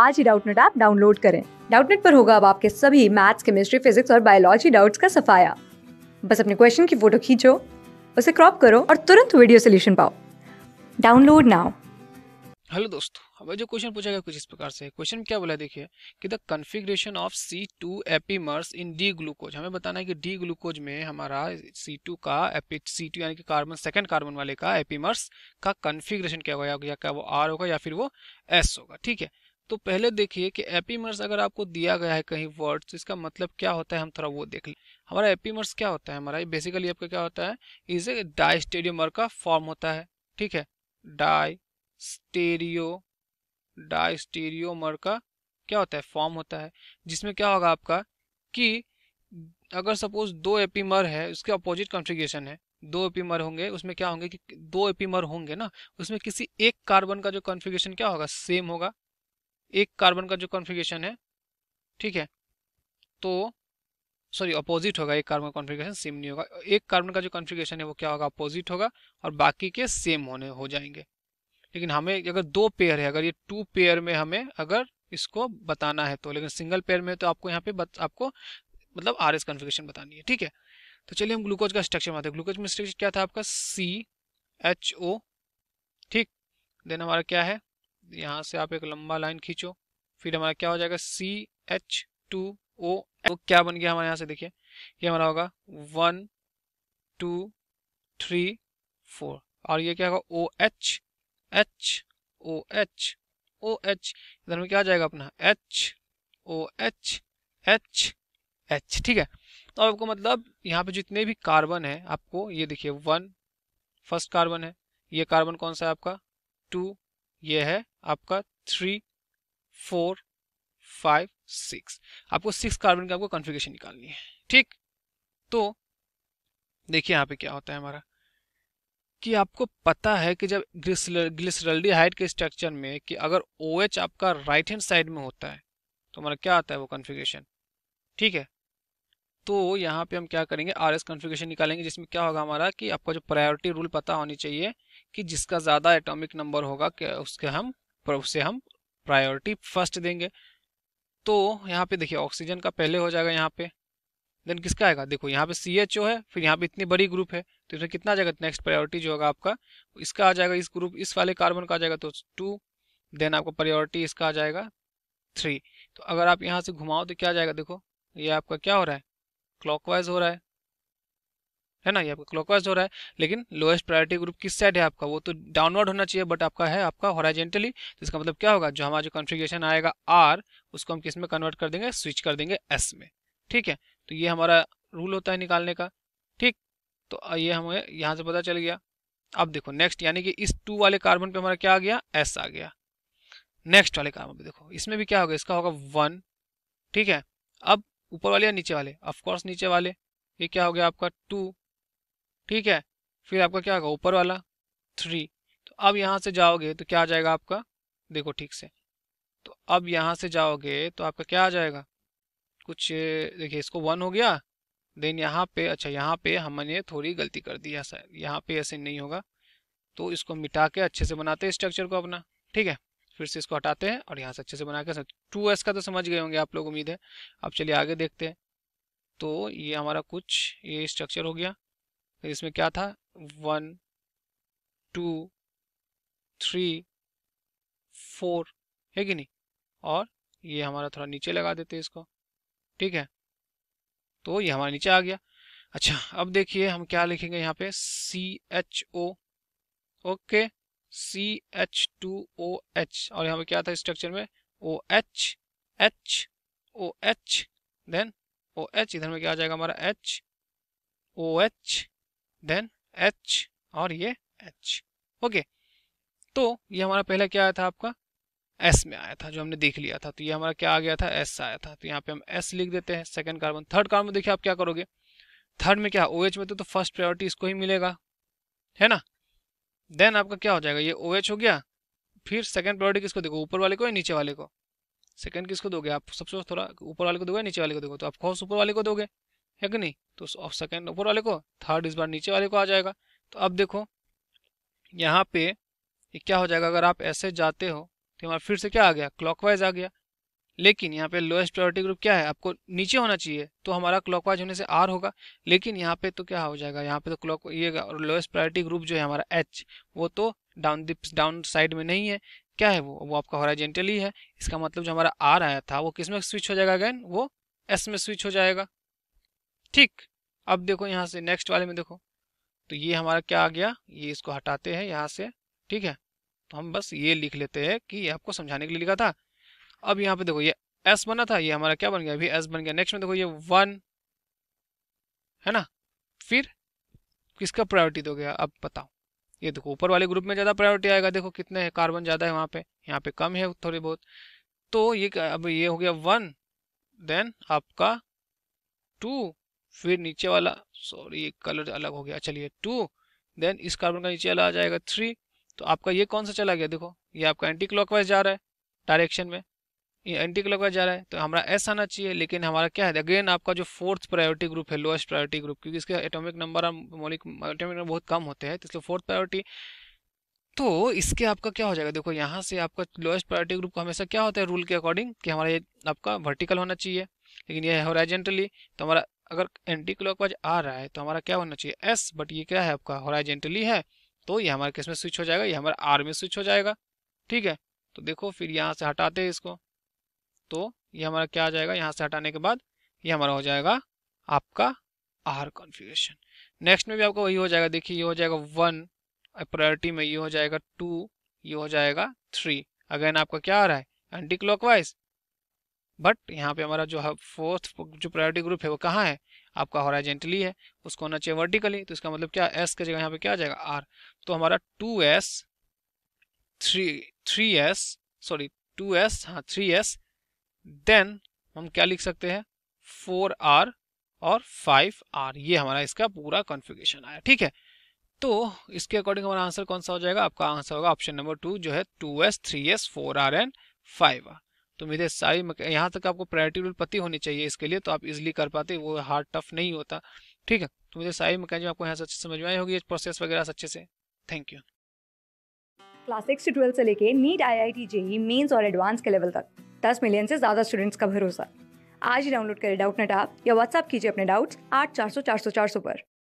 आज ही Doubtnut app download करें डाउटनेट पर होगा अब आपके सभी मैथ्स केमिस्ट्री फिजिक्स और बायोलॉजी डाउट्स का सफाया बस अपने क्वेश्चन की फोटो खींचो उसे क्रॉप करो और तुरंत वीडियो सोल्यूशन पाओ डाउनलोड नाउ हेलो दोस्तों अब जो क्वेश्चन पूछा गया कुछ इस प्रकार से क्वेश्चन क्या बोला देखिए कि the configuration of C two epimers in D glucose हमें बताना है कि डी ग्लूकोज में हमारा सी टू का एपी सी टू यानी कि कार्बन सेकंड कार्बन वाले का एपीमर्स का कन्फिग्रेशन क्या होगा या क्या वो आर होगा या फिर वो एस होगा ठीक है तो पहले देखिए कि एपीमर्स अगर आपको दिया गया है कहीं वर्ड तो इसका मतलब क्या होता है हम थोड़ा वो देख लें हमारा एपीमर्स क्या होता है हमारा बेसिकली आपका क्या होता है इज ए डाई स्टेडियोमर का फॉर्म होता है ठीक है डाई स्टेरियो डाई स्टेरियोमर का क्या होता है फॉर्म होता है जिसमें क्या होगा आपका कि अगर सपोज दो एपीमर है उसके अपोजिट कॉन्फ़िगरेशन है दो एपीमर होंगे उसमें क्या होंगे कि दो एपीमर होंगे ना उसमें किसी एक कार्बन का जो कॉन्फ़िगरेशन क्या होगा सेम होगा एक कार्बन का जो कॉन्फ़िगरेशन है ठीक है तो सॉरी अपोजिट होगा एक कार्बन का कॉन्फ़िगरेशन सेम नहीं होगा एक कार्बन का जो कॉन्फ़िगरेशन है वो क्या होगा अपोजिट होगा और बाकी के सेम होने हो जाएंगे लेकिन हमें अगर दो पेयर है अगर ये टू पेयर में हमें अगर इसको बताना है तो लेकिन सिंगल पेयर में तो आपको यहाँ पे बत, आपको मतलब आर एस कन्फिगेशन बतानी है ठीक है तो चलिए हम ग्लूकोज का स्ट्रक्चर बनाते हैं ग्लूकोज में स्ट्रक्चर क्या था आपका सी एच ओ ठीक देन हमारा क्या है यहाँ से आप एक लंबा लाइन खींचो फिर हमारा क्या हो जाएगा सी एच टू ओ तो क्या बन गया हमारे यहाँ से देखिए ये हमारा होगा वन टू थ्री फोर और ये क्या होगा O H H O H O H इधर में क्या आ जाएगा अपना H O H H H ठीक है तो आपको मतलब यहाँ पे जितने भी कार्बन है आपको ये देखिए वन फर्स्ट कार्बन है ये कार्बन कौन सा है आपका टू ये है आपका थ्री फोर फाइव सिक्स आपको सिक्स कार्बन का आपको कॉन्फ़िगरेशन निकालनी है ठीक तो देखिए यहाँ पे क्या होता है हमारा कि आपको पता है कि जब ग्लिसरल्डिहाइड के स्ट्रक्चर में कि अगर ओ OH आपका राइट हैंड साइड में होता है तो हमारा क्या आता है वो कॉन्फ़िगरेशन ठीक है तो यहाँ पे हम क्या करेंगे आर एस कॉन्फ़िगरेशन निकालेंगे जिसमें क्या होगा हमारा कि आपका जो प्रायोरिटी रूल पता होनी चाहिए कि जिसका ज़्यादा एटॉमिक नंबर होगा कि उसके हम उसे हम प्रायोरिटी फर्स्ट देंगे तो यहाँ पे देखिए ऑक्सीजन का पहले हो जाएगा यहाँ पे देन किसका आएगा देखो यहाँ पे सी एच ओ है फिर यहाँ पे इतनी बड़ी ग्रुप है तो इसमें कितना आ जाएगा नेक्स्ट प्रायोरिटी जो होगा आपका इसका आ जाएगा इस ग्रुप इस वाले कार्बन का आ जाएगा तो टू देन आपका प्रायोरिटी इसका आ जाएगा थ्री तो अगर आप यहाँ से घुमाओ तो क्या आ जाएगा देखो ये आपका क्या हो रहा है क्लॉकवाइज हो रहा है है ना ये आपका क्लॉकवाइज हो रहा है लेकिन लोएस्ट प्रायोरिटी ग्रुप किस साइड है आपका वो तो डाउनवर्ड होना चाहिए बट आपका है आपका हॉराइजेंटली तो इसका मतलब क्या होगा जो हमारा जो कॉन्फ़िगरेशन आएगा आर उसको हम किस में कन्वर्ट कर देंगे स्विच कर देंगे एस में ठीक है तो ये हमारा रूल होता है निकालने का ठीक तो ये हमें यहाँ से पता चल गया अब देखो नेक्स्ट यानी कि इस टू वाले कार्बन पे हमारा क्या आ गया एस आ गया नेक्स्ट वाले कार्बन पे देखो इसमें भी क्या होगा इसका होगा वन ठीक है अब ऊपर वाले या नीचे वाले ऑफकोर्स नीचे वाले ये क्या हो गया आपका टू ठीक है फिर आपका क्या होगा ऊपर वाला थ्री तो अब यहाँ से जाओगे तो क्या आ जाएगा आपका देखो ठीक से तो अब यहाँ से जाओगे तो आपका क्या आ जाएगा कुछ देखिए इसको वन हो गया देन यहाँ पे अच्छा यहाँ पे हमने थोड़ी गलती कर दी ऐसा यहाँ पे ऐसे नहीं होगा तो इसको मिटा के अच्छे से बनाते हैं स्ट्रक्चर को अपना ठीक है फिर से इसको हटाते हैं और यहाँ से अच्छे से बना के टू एस का तो समझ गए होंगे आप लोग उम्मीद है अब चलिए आगे देखते हैं तो ये हमारा कुछ ये स्ट्रक्चर हो गया तो इसमें क्या था वन टू थ्री फोर है कि नहीं और ये हमारा थोड़ा नीचे लगा देते इसको ठीक है तो ये हमारा नीचे आ गया अच्छा अब देखिए हम क्या लिखेंगे यहाँ पे C H O okay C H two O H और यहाँ पे क्या था स्ट्रक्चर में O H H O H then O H इधर में क्या आ जाएगा हमारा H O H then H और ये एच ओके तो ये हमारा पहला क्या आया था आपका एस में आया था जो हमने देख लिया था तो ये हमारा क्या आ गया था एस आया था तो यहाँ पे हम एस लिख देते हैं सेकेंड कार्बन थर्ड कार्बन देखिए आप क्या करोगे थर्ड में क्या ओ OH में तो, तो फर्स्ट प्रायोरिटी इसको ही मिलेगा है ना देन आपका क्या हो जाएगा ये ओ OH हो गया फिर सेकेंड प्रायोरिटी किसको देखो ऊपर वाले को या नीचे वाले को सेकेंड किसको दोगे आप सबसे थोड़ा ऊपर वाले को दोगे नीचे वाले को दोगे तो आप खोस ऊपर वाले को दोगे है कि नहीं तो ऑफ सेकेंड ऊपर वाले को थर्ड इस बार नीचे वाले को आ जाएगा तो अब देखो यहाँ पे ये क्या हो जाएगा अगर आप ऐसे जाते हो तो हमारा फिर से क्या आ गया क्लॉकवाइज आ गया लेकिन यहाँ पे लोएस्ट प्रायोरिटी ग्रुप क्या है आपको नीचे होना चाहिए तो हमारा क्लॉकवाइज होने से आर होगा लेकिन यहाँ पे तो क्या हो जाएगा यहाँ पे तो क्लॉक ये और लोएस्ट प्रायोरिटी ग्रुप जो है हमारा एच वो तो डाउन डाउन साइड में नहीं है क्या है वो वो आपका हॉराजेंटली है इसका मतलब जो हमारा आर आया था वो किस में स्विच हो जाएगा अगैन वो एस में स्विच हो जाएगा ठीक अब देखो यहाँ से नेक्स्ट वाले में देखो तो ये हमारा क्या आ गया ये इसको हटाते हैं यहाँ से ठीक है तो हम बस ये लिख लेते हैं कि ये आपको समझाने के लिए लिखा था अब यहाँ पे देखो ये एस बना था ये हमारा क्या बन गया अभी एस बन गया नेक्स्ट में देखो ये वन है ना फिर किसका प्रायोरिटी दोगे अब बताओ ये देखो ऊपर वाले ग्रुप में ज़्यादा प्रायोरिटी आएगा देखो कितने है कार्बन ज़्यादा है वहाँ पे यहाँ पे कम है थोड़ी बहुत तो ये अब ये हो गया वन देन आपका टू फिर नीचे वाला सॉरी ये कलर अलग हो गया चलिए टू देन इस कार्बन का नीचे वाला आ जाएगा थ्री तो आपका ये कौन सा चला गया देखो ये आपका एंटी क्लॉकवाइज जा रहा है डायरेक्शन में ये एंटी क्लॉकवाइज जा रहा है तो हमारा एस आना चाहिए लेकिन हमारा क्या है अगेन आपका जो फोर्थ प्रायोरिटी ग्रुप है लोएस्ट प्रायोरिटी ग्रुप क्योंकि इसके एटोमिक नंबर और नंबर बहुत कम होते हैं तो इसलिए फोर्थ प्रायोरिटी तो इसके आपका क्या हो जाएगा देखो यहाँ से आपका लोएस्ट प्रायोरिटी ग्रुप हमेशा क्या होता है रूल के अकॉर्डिंग कि हमारा ये आपका वर्टिकल होना चाहिए लेकिन ये होराइजेंटली तो हमारा अगर एंटी वाइज आ रहा है तो हमारा क्या होना चाहिए एस बट ये क्या है आपका हॉराइजेंटली है तो ये हमारे किस में स्विच हो जाएगा ये हमारा आर में स्विच हो जाएगा ठीक है तो देखो फिर यहाँ से हटाते हैं इसको तो ये हमारा क्या आ जाएगा यहाँ से हटाने के बाद ये हमारा हो जाएगा आपका आर कॉन्फ़िगरेशन नेक्स्ट में भी आपको वही हो जाएगा देखिए ये हो जाएगा वन प्रायोरिटी में ये हो जाएगा टू ये हो जाएगा थ्री अगेन आपका क्या आ रहा है एंटी क्लॉकवाइज बट यहाँ पे हमारा जो है फोर्थ जो प्रायोरिटी ग्रुप है वो कहाँ है आपका हॉराजेंटली है उसको होना चाहिए वर्टिकली तो इसका मतलब क्या एस का जगह यहाँ पे क्या आ जाएगा आर तो हमारा two S three three S sorry two S हाँ थ्री एस देन हम क्या लिख सकते हैं फोर आर और फाइव आर ये हमारा इसका पूरा कॉन्फिगेशन आया ठीक है तो इसके अकॉर्डिंग हमारा आंसर कौन सा हो जाएगा आपका आंसर होगा ऑप्शन नंबर टू जो है two S three S four R and five R तो मेरे सारी यहाँ तक आपको प्रायोरिटी रूल पति होनी चाहिए इसके लिए तो आप इजिली कर पाते वो हार्ड टफ नहीं होता ठीक है तो मुझे सारी मैकेनिज्म आपको यहाँ से अच्छे समझ में आई होगी प्रोसेस वगैरह अच्छे से थैंक यू क्लास सिक्स से ट्वेल्थ से लेके NEET I I T JEE mains और एडवांस के लेवल तक दस मिलियन से ज़्यादा स्टूडेंट्स का भरोसा आज ही डाउनलोड करें डाउट नेट आप या व्हाट्सअप कीजिए अपने डाउट्स आठ चार सौ चार सौ चार सौ पर